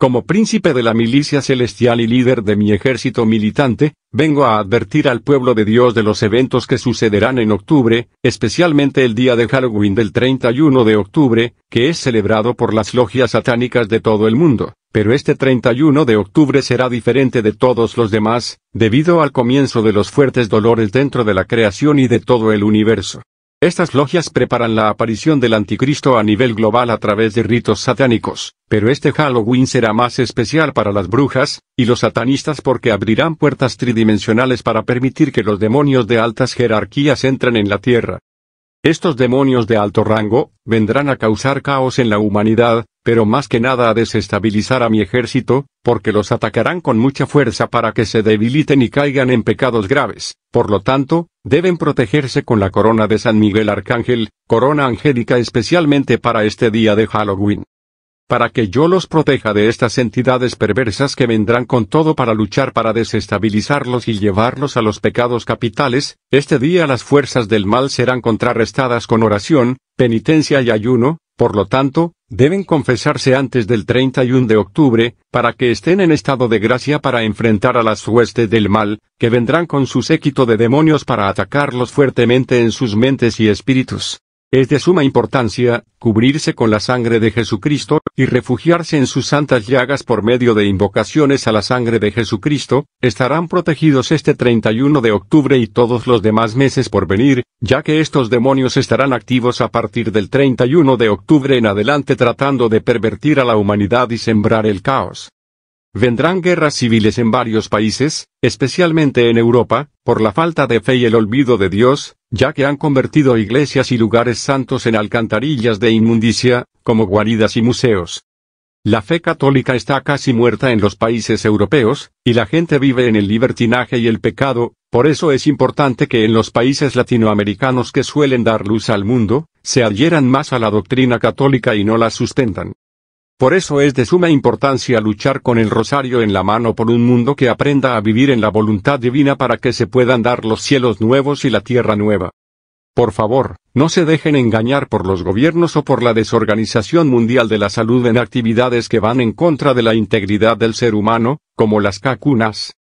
Como príncipe de la milicia celestial y líder de mi ejército militante, vengo a advertir al pueblo de Dios de los eventos que sucederán en octubre, especialmente el día de Halloween del 31 de octubre, que es celebrado por las logias satánicas de todo el mundo. Pero este 31 de octubre será diferente de todos los demás, debido al comienzo de los fuertes dolores dentro de la creación y de todo el universo. Estas logias preparan la aparición del anticristo a nivel global a través de ritos satánicos, pero este Halloween será más especial para las brujas, y los satanistas porque abrirán puertas tridimensionales para permitir que los demonios de altas jerarquías entren en la Tierra. Estos demonios de alto rango, vendrán a causar caos en la humanidad, pero más que nada a desestabilizar a mi ejército, porque los atacarán con mucha fuerza para que se debiliten y caigan en pecados graves. Por lo tanto, deben protegerse con la corona de San Miguel Arcángel, corona angélica especialmente para este día de Halloween. Para que yo los proteja de estas entidades perversas que vendrán con todo para luchar para desestabilizarlos y llevarlos a los pecados capitales, este día las fuerzas del mal serán contrarrestadas con oración, penitencia y ayuno, por lo tanto, deben confesarse antes del 31 de octubre, para que estén en estado de gracia para enfrentar a las huestes del mal, que vendrán con su séquito de demonios para atacarlos fuertemente en sus mentes y espíritus. Es de suma importancia, cubrirse con la sangre de Jesucristo, y refugiarse en sus santas llagas por medio de invocaciones a la sangre de Jesucristo, estarán protegidos este 31 de octubre y todos los demás meses por venir, ya que estos demonios estarán activos a partir del 31 de octubre en adelante tratando de pervertir a la humanidad y sembrar el caos. Vendrán guerras civiles en varios países, especialmente en Europa, por la falta de fe y el olvido de Dios, ya que han convertido iglesias y lugares santos en alcantarillas de inmundicia, como guaridas y museos. La fe católica está casi muerta en los países europeos, y la gente vive en el libertinaje y el pecado, por eso es importante que en los países latinoamericanos que suelen dar luz al mundo, se adhieran más a la doctrina católica y no la sustentan. Por eso es de suma importancia luchar con el rosario en la mano por un mundo que aprenda a vivir en la voluntad divina para que se puedan dar los cielos nuevos y la tierra nueva. Por favor, no se dejen engañar por los gobiernos o por la desorganización mundial de la salud en actividades que van en contra de la integridad del ser humano, como las cacunas.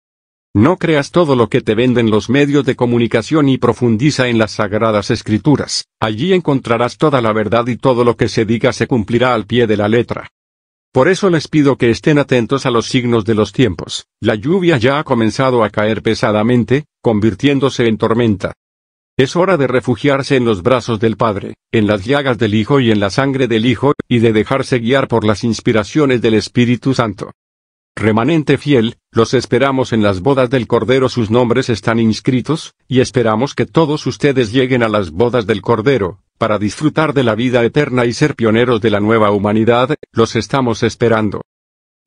No creas todo lo que te venden los medios de comunicación y profundiza en las sagradas escrituras. Allí encontrarás toda la verdad y todo lo que se diga se cumplirá al pie de la letra. Por eso les pido que estén atentos a los signos de los tiempos. La lluvia ya ha comenzado a caer pesadamente, convirtiéndose en tormenta. Es hora de refugiarse en los brazos del Padre, en las llagas del Hijo y en la sangre del Hijo, y de dejarse guiar por las inspiraciones del Espíritu Santo. Remanente fiel, los esperamos en las bodas del Cordero, sus nombres están inscritos, y esperamos que todos ustedes lleguen a las bodas del Cordero, para disfrutar de la vida eterna y ser pioneros de la nueva humanidad, los estamos esperando.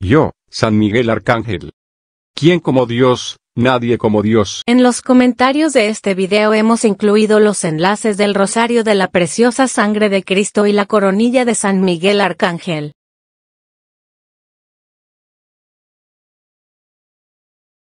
Yo, San Miguel Arcángel. ¿Quién como Dios, nadie como Dios? En los comentarios de este video hemos incluido los enlaces del Rosario de la Preciosa Sangre de Cristo y la Coronilla de San Miguel Arcángel.